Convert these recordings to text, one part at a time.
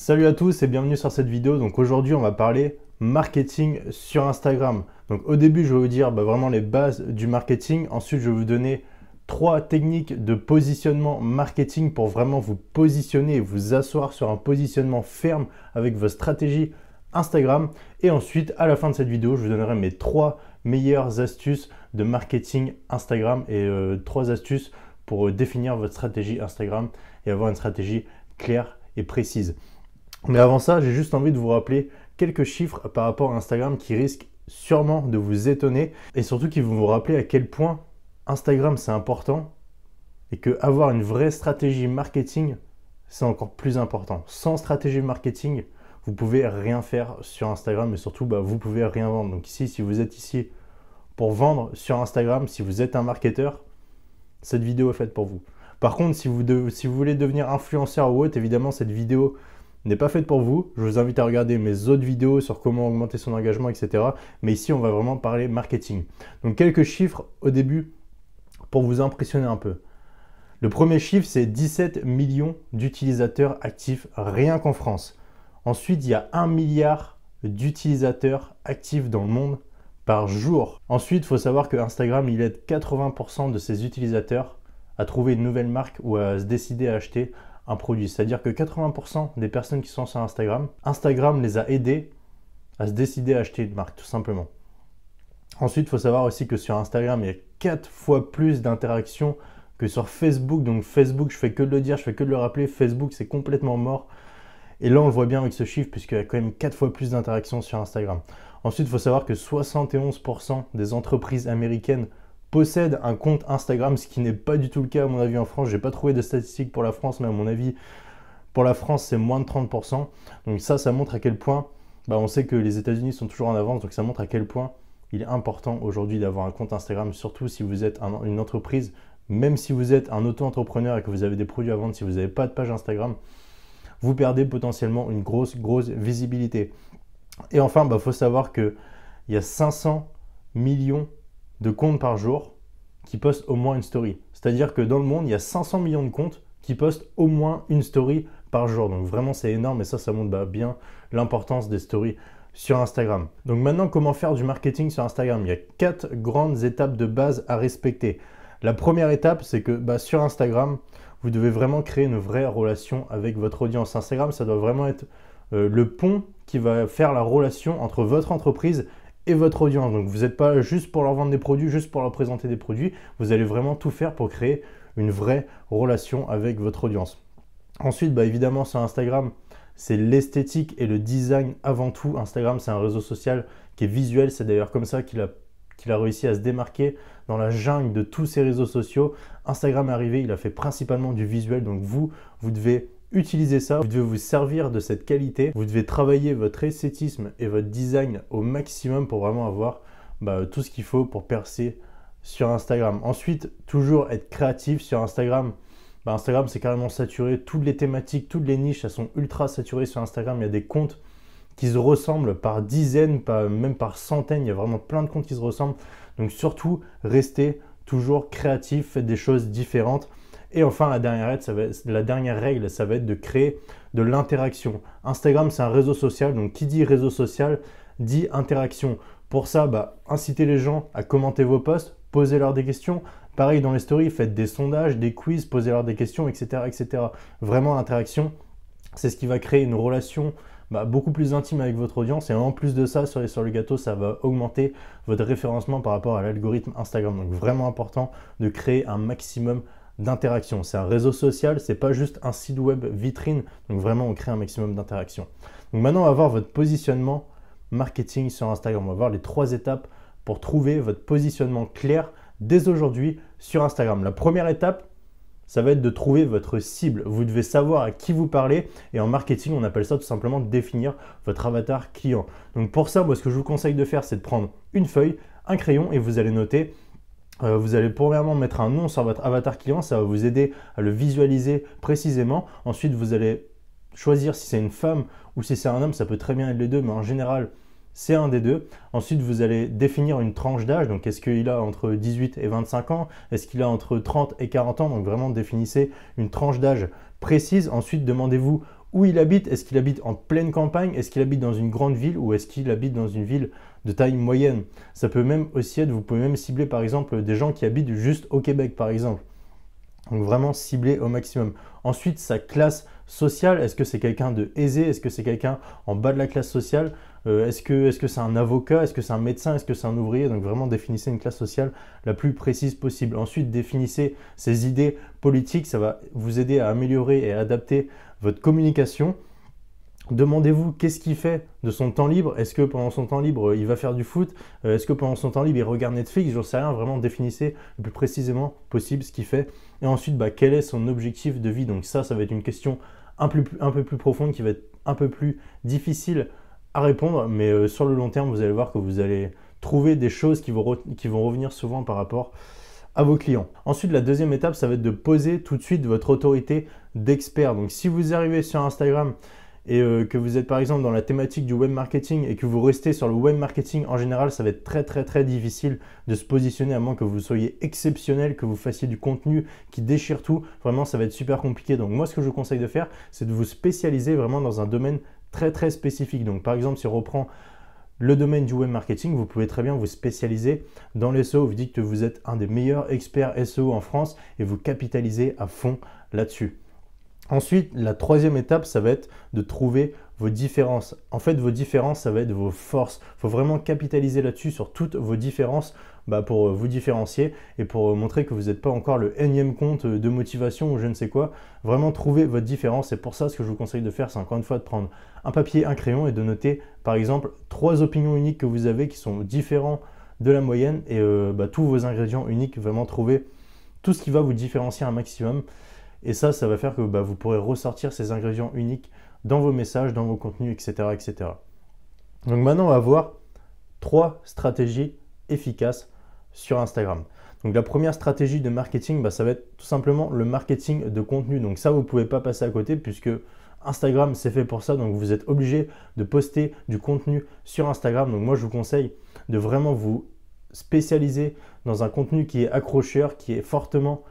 Salut à tous et bienvenue sur cette vidéo. Donc aujourd'hui on va parler marketing sur Instagram. Donc au début je vais vous dire bah, vraiment les bases du marketing. Ensuite je vais vous donner trois techniques de positionnement marketing pour vraiment vous positionner et vous asseoir sur un positionnement ferme avec vos stratégies Instagram. Et ensuite, à la fin de cette vidéo, je vous donnerai mes trois meilleures astuces de marketing Instagram et euh, trois astuces pour euh, définir votre stratégie Instagram et avoir une stratégie claire et précise. Mais avant ça, j'ai juste envie de vous rappeler quelques chiffres par rapport à Instagram qui risquent sûrement de vous étonner et surtout qui vont vous rappeler à quel point Instagram c'est important et que avoir une vraie stratégie marketing c'est encore plus important. Sans stratégie marketing, vous pouvez rien faire sur Instagram et surtout vous bah, vous pouvez rien vendre. Donc ici, si vous êtes ici pour vendre sur Instagram, si vous êtes un marketeur, cette vidéo est faite pour vous. Par contre, si vous, si vous voulez devenir influenceur ou autre, évidemment, cette vidéo n'est pas faite pour vous. Je vous invite à regarder mes autres vidéos sur comment augmenter son engagement, etc. Mais ici, on va vraiment parler marketing. Donc quelques chiffres au début pour vous impressionner un peu. Le premier chiffre, c'est 17 millions d'utilisateurs actifs rien qu'en France. Ensuite, il y a 1 milliard d'utilisateurs actifs dans le monde par jour. Ensuite, il faut savoir que Instagram, il aide 80% de ses utilisateurs à trouver une nouvelle marque ou à se décider à acheter un produit. C'est-à-dire que 80% des personnes qui sont sur Instagram, Instagram les a aidés à se décider à acheter une marque, tout simplement. Ensuite, il faut savoir aussi que sur Instagram, il y a quatre fois plus d'interactions que sur Facebook. Donc Facebook, je fais que de le dire, je fais que de le rappeler, Facebook, c'est complètement mort. Et là, on le voit bien avec ce chiffre, puisqu'il y a quand même quatre fois plus d'interactions sur Instagram. Ensuite, il faut savoir que 71% des entreprises américaines possède un compte Instagram, ce qui n'est pas du tout le cas à mon avis en France. J'ai pas trouvé de statistiques pour la France, mais à mon avis, pour la France, c'est moins de 30%. Donc ça, ça montre à quel point, bah, on sait que les États-Unis sont toujours en avance, donc ça montre à quel point il est important aujourd'hui d'avoir un compte Instagram, surtout si vous êtes une entreprise, même si vous êtes un auto-entrepreneur et que vous avez des produits à vendre, si vous n'avez pas de page Instagram, vous perdez potentiellement une grosse, grosse visibilité. Et enfin, il bah, faut savoir qu'il y a 500 millions de comptes par jour qui postent au moins une story. C'est-à-dire que dans le monde, il y a 500 millions de comptes qui postent au moins une story par jour. Donc vraiment, c'est énorme et ça, ça montre bah, bien l'importance des stories sur Instagram. Donc maintenant, comment faire du marketing sur Instagram Il y a quatre grandes étapes de base à respecter. La première étape, c'est que bah, sur Instagram, vous devez vraiment créer une vraie relation avec votre audience. Instagram, ça doit vraiment être euh, le pont qui va faire la relation entre votre entreprise votre audience. Donc vous n'êtes pas juste pour leur vendre des produits, juste pour leur présenter des produits. Vous allez vraiment tout faire pour créer une vraie relation avec votre audience. Ensuite, bah évidemment, sur Instagram, c'est l'esthétique et le design avant tout. Instagram, c'est un réseau social qui est visuel. C'est d'ailleurs comme ça qu'il a, qu'il a réussi à se démarquer dans la jungle de tous ces réseaux sociaux. Instagram est arrivé, il a fait principalement du visuel. Donc vous, vous devez Utilisez ça, vous devez vous servir de cette qualité, vous devez travailler votre esthétisme et votre design au maximum pour vraiment avoir bah, tout ce qu'il faut pour percer sur Instagram. Ensuite, toujours être créatif sur Instagram. Bah, Instagram, c'est carrément saturé. Toutes les thématiques, toutes les niches, elles sont ultra saturées sur Instagram. Il y a des comptes qui se ressemblent par dizaines, même par centaines. Il y a vraiment plein de comptes qui se ressemblent. Donc surtout, restez toujours créatif, faites des choses différentes. Et enfin, la dernière, règle, ça va être, de créer de l'interaction. Instagram, c'est un réseau social, donc qui dit réseau social dit interaction. Pour ça, bah, incitez les gens à commenter vos posts, posez-leur des questions. Pareil, dans les stories, faites des sondages, des quiz, posez-leur des questions, etc. etc. Vraiment, l'interaction, c'est ce qui va créer une relation bah, beaucoup plus intime avec votre audience. Et en plus de ça, sur les sur le gâteau, ça va augmenter votre référencement par rapport à l'algorithme Instagram. Donc vraiment important de créer un maximum d'interaction. C'est un réseau social, c'est pas juste un site web vitrine. Donc vraiment, on crée un maximum d'interaction. Donc maintenant, on va voir votre positionnement marketing sur Instagram. On va voir les trois étapes pour trouver votre positionnement clair dès aujourd'hui sur Instagram. La première étape, ça va être de trouver votre cible. Vous devez savoir à qui vous parlez et en marketing, on appelle ça tout simplement définir votre avatar client. Donc pour ça, moi ce que je vous conseille de faire, c'est de prendre une feuille, un crayon et vous allez noter euh, vous allez premièrement mettre un nom sur votre avatar client, ça va vous aider à le visualiser précisément. Ensuite, vous allez choisir si c'est une femme ou si c'est un homme, ça peut très bien être les deux, mais en général, c'est un des deux. Ensuite, vous allez définir une tranche d'âge. Donc, est-ce qu'il a entre 18 et 25 ans Est-ce qu'il a entre 30 et 40 ans Donc, vraiment, définissez une tranche d'âge précise. Ensuite, demandez-vous où il habite. Est-ce qu'il habite en pleine campagne Est-ce qu'il habite dans une grande ville Ou est-ce qu'il habite dans une ville de taille moyenne Ça peut même aussi être, vous pouvez même cibler par exemple des gens qui habitent juste au Québec par exemple. Donc vraiment cibler au maximum. Ensuite, sa classe sociale, est-ce que c'est quelqu'un de aisé Est-ce que c'est quelqu'un en bas de la classe sociale euh, Est-ce que c'est -ce c'est un avocat Est-ce que c'est un médecin Est-ce que c'est un ouvrier Donc vraiment définissez une classe sociale la plus précise possible. Ensuite, définissez ses idées politiques. Ça va vous aider à améliorer et à adapter votre communication. Demandez-vous qu'est-ce qu'il fait de son temps libre. Est-ce que pendant son temps libre, il va faire du foot euh, Est-ce que pendant son temps libre, il regarde Netflix ne sais rien. Vraiment, définissez le plus précisément possible ce qu'il fait. Et ensuite, bah, quel est son objectif de vie Donc ça, ça va être une question un peu, plus profonde qui va être un peu plus difficile à répondre. Mais euh, sur le long terme, vous allez voir que vous allez trouver des choses qui, qui vont revenir souvent par rapport à vos clients. Ensuite, la deuxième étape, ça va être de poser tout de suite votre autorité d'experts. Donc si vous arrivez sur Instagram et euh, que vous êtes par exemple dans la thématique du web marketing et que vous restez sur le web marketing en général, ça va être très très très difficile de se positionner à moins que vous soyez exceptionnel, que vous fassiez du contenu qui déchire tout. Vraiment, ça va être super compliqué. Donc moi, ce que je vous conseille de faire, c'est de vous spécialiser vraiment dans un domaine très très spécifique. Donc par exemple, si on reprend le domaine du web marketing, vous pouvez très bien vous spécialiser dans les e Vous dites que vous êtes un des meilleurs experts SEO en France et vous capitalisez à fond là-dessus. Ensuite, la troisième étape, ça va être de trouver vos différences. En fait, vos différences, ça va être vos forces. Il faut vraiment capitaliser là-dessus sur toutes vos différences bah, pour euh, vous différencier et pour euh, montrer que vous n'êtes pas encore le énième compte euh, de motivation ou je ne sais quoi. Vraiment trouver votre différence. Et pour ça, ce que je vous conseille de faire, c'est encore une fois de prendre un papier, un crayon et de noter, par exemple, trois opinions uniques que vous avez qui sont différents de la moyenne et bah, tous vos ingrédients uniques. Vraiment trouver tout ce qui va vous différencier un maximum. Et ça, ça va faire que bah, vous pourrez ressortir ces ingrédients uniques dans vos messages, dans vos contenus, etc. etc. Donc maintenant, on va voir trois stratégies efficaces sur Instagram. Donc la première stratégie de marketing, bah, ça va être tout simplement le marketing de contenu. Donc ça, vous ne pouvez pas passer à côté puisque Instagram, c'est fait pour ça. Donc vous êtes obligé de poster du contenu sur Instagram. Donc moi, je vous conseille de vraiment vous spécialiser dans un contenu qui est accrocheur, qui est fortement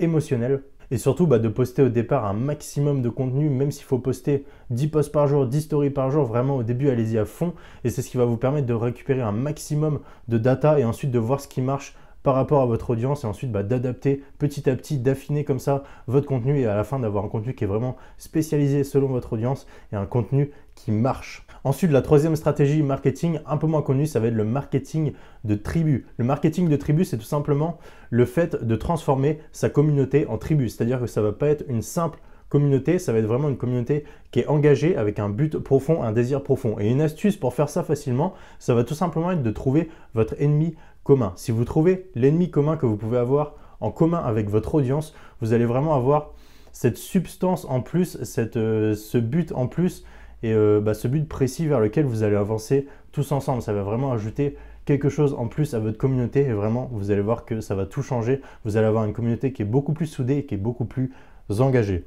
émotionnel et surtout, bah, de poster au départ un maximum de contenu, même s'il faut poster 10 posts par jour, 10 stories par jour, vraiment au début, allez-y à fond. Et c'est ce qui va vous permettre de récupérer un maximum de data et ensuite de voir ce qui marche par rapport à votre audience et ensuite bah, d'adapter petit à petit, d'affiner comme ça votre contenu et à la fin d'avoir un contenu qui est vraiment spécialisé selon votre audience et un contenu qui marche. Ensuite, la troisième stratégie marketing, un peu moins connue, ça va être le marketing de tribu. Le marketing de tribu, c'est tout simplement le fait de transformer sa communauté en tribu. C'est-à-dire que ça ne va pas être une simple communauté, ça va être vraiment une communauté qui est engagée avec un but profond, un désir profond. Et une astuce pour faire ça facilement, ça va tout simplement être de trouver votre ennemi commun. Si vous trouvez l'ennemi commun que vous pouvez avoir en commun avec votre audience, vous allez vraiment avoir cette substance en plus, euh, ce but en plus et euh, bah, ce but précis vers lequel vous allez avancer tous ensemble. Ça va vraiment ajouter quelque chose en plus à votre communauté et vraiment vous allez voir que ça va tout changer. Vous allez avoir une communauté qui est beaucoup plus soudée et qui est beaucoup plus engagée.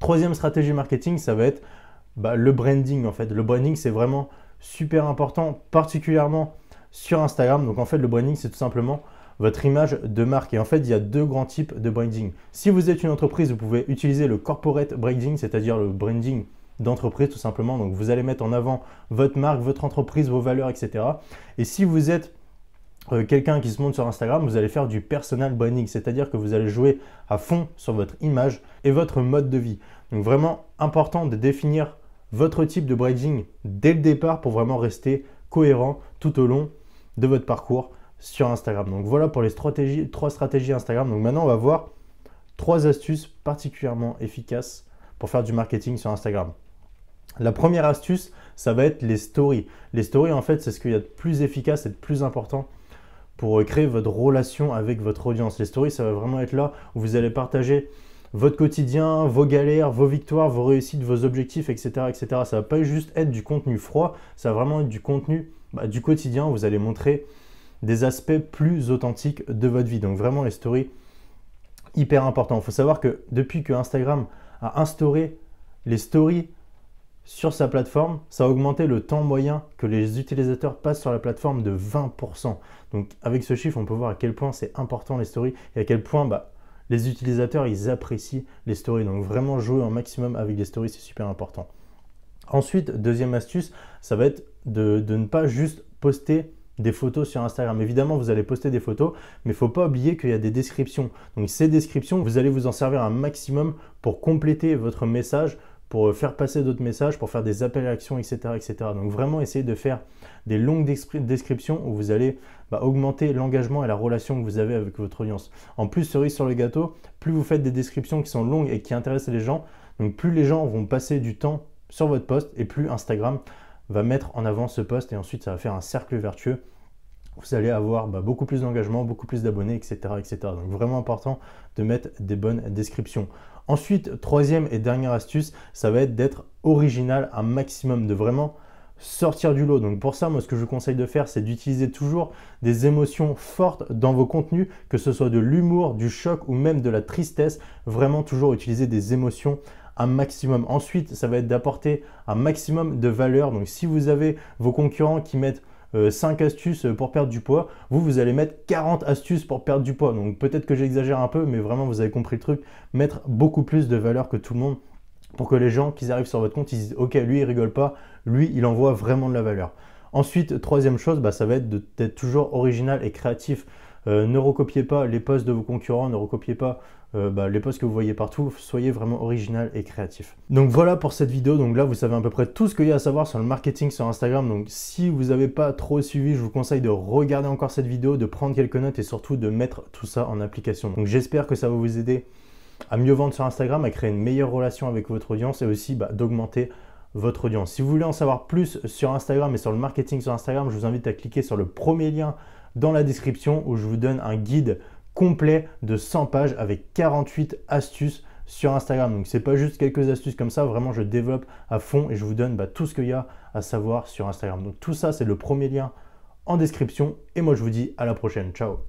Troisième stratégie marketing, ça va être bah, le branding en fait. Le branding c'est vraiment super important, particulièrement sur Instagram. Donc en fait, le branding, c'est tout simplement votre image de marque. Et en fait, il y a deux grands types de branding. Si vous êtes une entreprise, vous pouvez utiliser le corporate branding, c'est-à-dire le branding d'entreprise tout simplement. Donc vous allez mettre en avant votre marque, votre entreprise, vos valeurs, etc. Et si vous êtes euh, quelqu'un qui se monte sur Instagram, vous allez faire du personal branding, c'est-à-dire que vous allez jouer à fond sur votre image et votre mode de vie. Donc vraiment important de définir votre type de branding dès le départ pour vraiment rester cohérent tout au long de votre parcours sur Instagram. Donc voilà pour les stratégies, trois stratégies Instagram. Donc maintenant, on va voir trois astuces particulièrement efficaces pour faire du marketing sur Instagram. La première astuce, ça va être les stories. Les stories, en fait, c'est ce qu'il y a de plus efficace et de plus important pour euh, créer votre relation avec votre audience. Les stories, ça va vraiment être là où vous allez partager votre quotidien, vos galères, vos victoires, vos réussites, vos objectifs, etc. etc. Ça va pas juste être du contenu froid, ça va vraiment être du contenu bah, du quotidien, vous allez montrer des aspects plus authentiques de votre vie. Donc vraiment les stories, hyper important. Il faut savoir que depuis que Instagram a instauré les stories sur sa plateforme, ça a augmenté le temps moyen que les utilisateurs passent sur la plateforme de 20%. Donc avec ce chiffre, on peut voir à quel point c'est important les stories et à quel point bah, les utilisateurs, ils apprécient les stories. Donc vraiment jouer un maximum avec les stories, c'est super important. Ensuite, deuxième astuce, ça va être de, ne pas juste poster des photos sur Instagram. Évidemment, vous allez poster des photos, mais il faut pas oublier qu'il y a des descriptions. Donc ces descriptions, vous allez vous en servir un maximum pour compléter votre message, pour euh, faire passer d'autres messages, pour faire des appels à l'action, etc., etc. Donc vraiment, essayez de faire des longues descriptions où vous allez bah, augmenter l'engagement et la relation que vous avez avec votre audience. En plus, cerise sur le gâteau, plus vous faites des descriptions qui sont longues et qui intéressent les gens, donc plus les gens vont passer du temps sur votre poste et plus Instagram va mettre en avant ce poste et ensuite ça va faire un cercle vertueux. Vous allez avoir bah, beaucoup plus d'engagement, beaucoup plus d'abonnés, etc., etc. Donc vraiment important de mettre des bonnes descriptions. Ensuite, troisième et dernière astuce, ça va être d'être original un maximum, de vraiment sortir du lot. Donc pour ça, moi ce que je vous conseille de faire, c'est d'utiliser toujours des émotions fortes dans vos contenus, que ce soit de l'humour, du choc ou même de la tristesse. Vraiment toujours utiliser des émotions un maximum. Ensuite, ça va être d'apporter un maximum de valeur. Donc si vous avez vos concurrents qui mettent 5 euh, astuces pour perdre du poids, vous, vous allez mettre 40 astuces pour perdre du poids. Donc peut-être que j'exagère un peu, mais vraiment, vous avez compris le truc. Mettre beaucoup plus de valeur que tout le monde pour que les gens qui arrivent sur votre compte, ils disent, OK, lui, il rigole pas, lui, il envoie vraiment de la valeur. Ensuite, troisième chose, bah, ça va être d'être toujours original et créatif. Euh, ne recopiez pas les posts de vos concurrents, ne recopiez pas euh, bah, les posts que vous voyez partout, soyez vraiment original et créatif. Donc voilà pour cette vidéo, donc là vous savez à peu près tout ce qu'il y a à savoir sur le marketing sur Instagram, donc si vous n'avez pas trop suivi, je vous conseille de regarder encore cette vidéo, de prendre quelques notes et surtout de mettre tout ça en application. Donc j'espère que ça va vous aider à mieux vendre sur Instagram, à créer une meilleure relation avec votre audience et aussi bah, d'augmenter votre audience. Si vous voulez en savoir plus sur Instagram et sur le marketing sur Instagram, je vous invite à cliquer sur le premier lien dans la description où je vous donne un guide complet de 100 pages avec 48 astuces sur Instagram. Donc c'est pas juste quelques astuces comme ça, vraiment je développe à fond et je vous donne bah, tout ce qu'il y a à savoir sur Instagram. Donc tout ça c'est le premier lien en description et moi je vous dis à la prochaine. Ciao